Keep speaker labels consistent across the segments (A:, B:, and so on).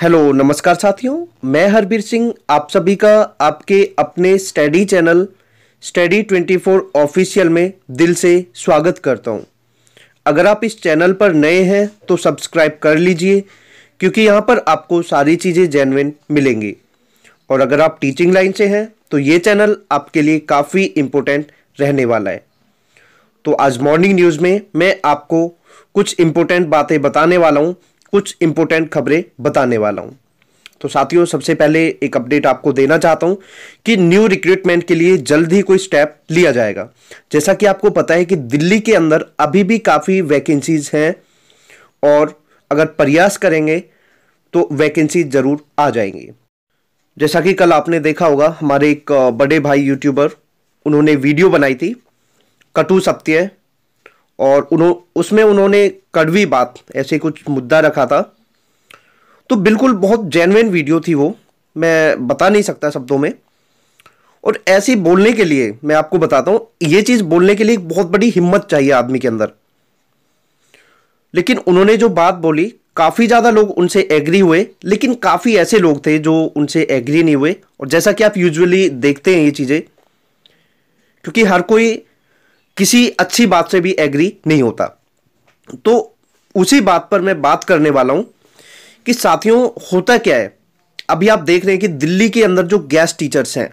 A: hello नमस्कार साथियों मैं हरबीर सिंह आप सभी का आपके अपने स्टडी चैनल स्टडी 24 ऑफिशियल में दिल से स्वागत करता हूं अगर आप इस चैनल पर नए हैं तो सब्सक्राइब कर लीजिए क्योंकि यहां पर आपको सारी चीज़ें जेनविन मिलेंगी और अगर आप टीचिंग लाइन से हैं तो ये चैनल आपके लिए काफ़ी इम्पोर्टेंट रहने वाला है तो आज मॉर्निंग न्यूज़ में मैं आपको कुछ इम्पोर्टेंट बातें बताने वाला हूँ कुछ इंपोर्टेंट खबरें बताने वाला हूं तो साथियों सबसे पहले एक अपडेट आपको देना चाहता हूं कि न्यू रिक्रूटमेंट के लिए जल्द ही कोई स्टेप लिया जाएगा जैसा कि आपको पता है कि दिल्ली के अंदर अभी भी काफ़ी वैकेंसीज हैं और अगर प्रयास करेंगे तो वैकेंसी ज़रूर आ जाएंगी जैसा कि कल आपने देखा होगा हमारे एक बड़े भाई यूट्यूबर उन्होंने वीडियो बनाई थी कटु सत्य और उन्हों उसमें उन्होंने कड़वी बात ऐसे कुछ मुद्दा रखा था तो बिल्कुल बहुत जेनविन वीडियो थी वो मैं बता नहीं सकता शब्दों में और ऐसे बोलने के लिए मैं आपको बताता हूँ ये चीज़ बोलने के लिए एक बहुत बड़ी हिम्मत चाहिए आदमी के अंदर लेकिन उन्होंने जो बात बोली काफ़ी ज़्यादा लोग उनसे एग्री हुए लेकिन काफ़ी ऐसे लोग थे जो उनसे एग्री नहीं हुए और जैसा कि आप यूजुअली देखते हैं ये चीज़ें क्योंकि हर कोई किसी अच्छी बात से भी एग्री नहीं होता तो उसी बात पर मैं बात करने वाला हूं कि साथियों होता क्या है अभी आप देख रहे हैं कि दिल्ली के अंदर जो गैस टीचर्स हैं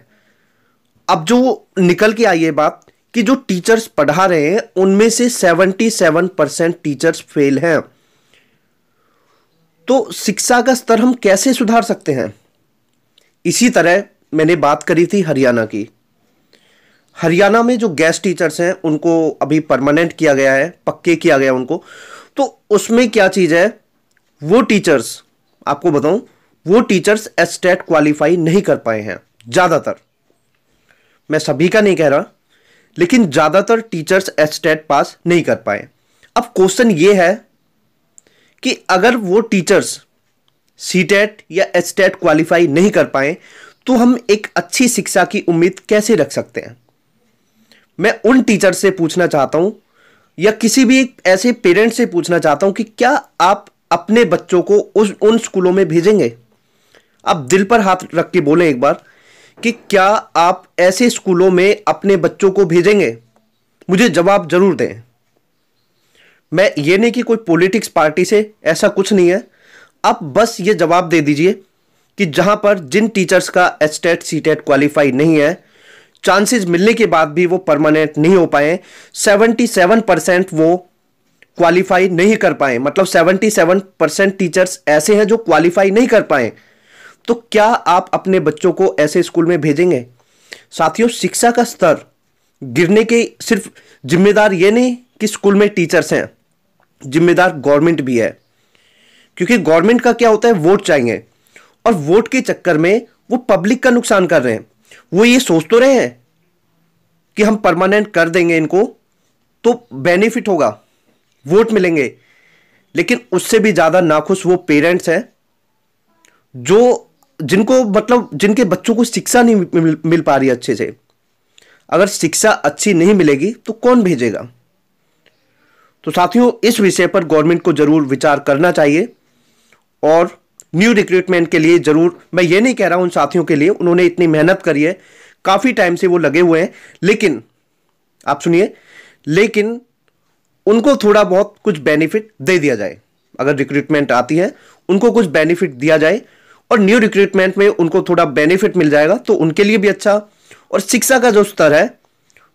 A: अब जो निकल के आई है बात कि जो टीचर्स पढ़ा रहे हैं उनमें से 77 परसेंट टीचर्स फेल हैं तो शिक्षा का स्तर हम कैसे सुधार सकते हैं इसी तरह मैंने बात करी थी हरियाणा की हरियाणा में जो गेस्ट टीचर्स हैं उनको अभी परमानेंट किया गया है पक्के किया गया उनको तो उसमें क्या चीज़ है वो टीचर्स आपको बताऊं वो टीचर्स एस्टेट क्वालिफाई नहीं कर पाए हैं ज़्यादातर मैं सभी का नहीं कह रहा लेकिन ज़्यादातर टीचर्स एस्टेट पास नहीं कर पाए अब क्वेश्चन ये है कि अगर वो टीचर्स सी टेट या एस्टेट क्वालिफाई नहीं कर पाए तो हम एक अच्छी शिक्षा की उम्मीद कैसे रख सकते हैं मैं उन टीचर से पूछना चाहता हूँ या किसी भी ऐसे पेरेंट से पूछना चाहता हूँ कि क्या आप अपने बच्चों को उस उन स्कूलों में भेजेंगे आप दिल पर हाथ रख के बोलें एक बार कि क्या आप ऐसे स्कूलों में अपने बच्चों को भेजेंगे मुझे जवाब जरूर दें मैं ये नहीं कि कोई पॉलिटिक्स पार्टी से ऐसा कुछ नहीं है आप बस ये जवाब दे दीजिए कि जहां पर जिन टीचर्स का एस्टेट सी टेट क्वालिफाई नहीं है चांसेस मिलने के बाद भी वो परमानेंट नहीं हो पाए 77 परसेंट वो क्वालिफाई नहीं कर पाए मतलब 77 परसेंट टीचर्स ऐसे हैं जो क्वालिफाई नहीं कर पाए तो क्या आप अपने बच्चों को ऐसे स्कूल में भेजेंगे साथियों शिक्षा का स्तर गिरने के सिर्फ जिम्मेदार ये नहीं कि स्कूल में टीचर्स हैं जिम्मेदार गवर्नमेंट भी है क्योंकि गवर्नमेंट का क्या होता है वोट चाहिए और वोट के चक्कर में वो पब्लिक का नुकसान कर रहे हैं वो ये सोच तो रहे हैं कि हम परमानेंट कर देंगे इनको तो बेनिफिट होगा वोट मिलेंगे लेकिन उससे भी ज़्यादा नाखुश वो पेरेंट्स हैं जो जिनको मतलब जिनके बच्चों को शिक्षा नहीं मिल, मिल पा रही अच्छे से अगर शिक्षा अच्छी नहीं मिलेगी तो कौन भेजेगा तो साथियों इस विषय पर गवर्नमेंट को ज़रूर विचार करना चाहिए और न्यू रिक्रूटमेंट के लिए ज़रूर मैं ये नहीं कह रहा हूं उन साथियों के लिए उन्होंने इतनी मेहनत करी है काफ़ी टाइम से वो लगे हुए हैं लेकिन आप सुनिए लेकिन उनको थोड़ा बहुत कुछ बेनिफिट दे दिया जाए अगर रिक्रूटमेंट आती है उनको कुछ बेनिफिट दिया जाए और न्यू रिक्रूटमेंट में उनको थोड़ा बेनिफिट मिल जाएगा तो उनके लिए भी अच्छा और शिक्षा का जो स्तर है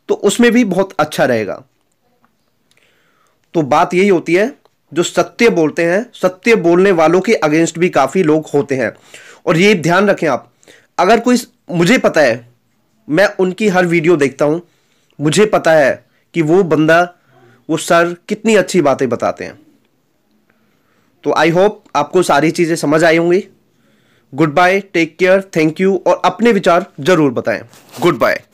A: तो उसमें भी बहुत अच्छा रहेगा तो बात यही होती है जो सत्य बोलते हैं सत्य बोलने वालों के अगेंस्ट भी काफ़ी लोग होते हैं और ये ध्यान रखें आप अगर कोई मुझे पता है मैं उनकी हर वीडियो देखता हूँ मुझे पता है कि वो बंदा वो सर कितनी अच्छी बातें बताते हैं तो आई होप आपको सारी चीज़ें समझ आई होंगी good bye take care thank you और अपने विचार ज़रूर बताएं गुड बाय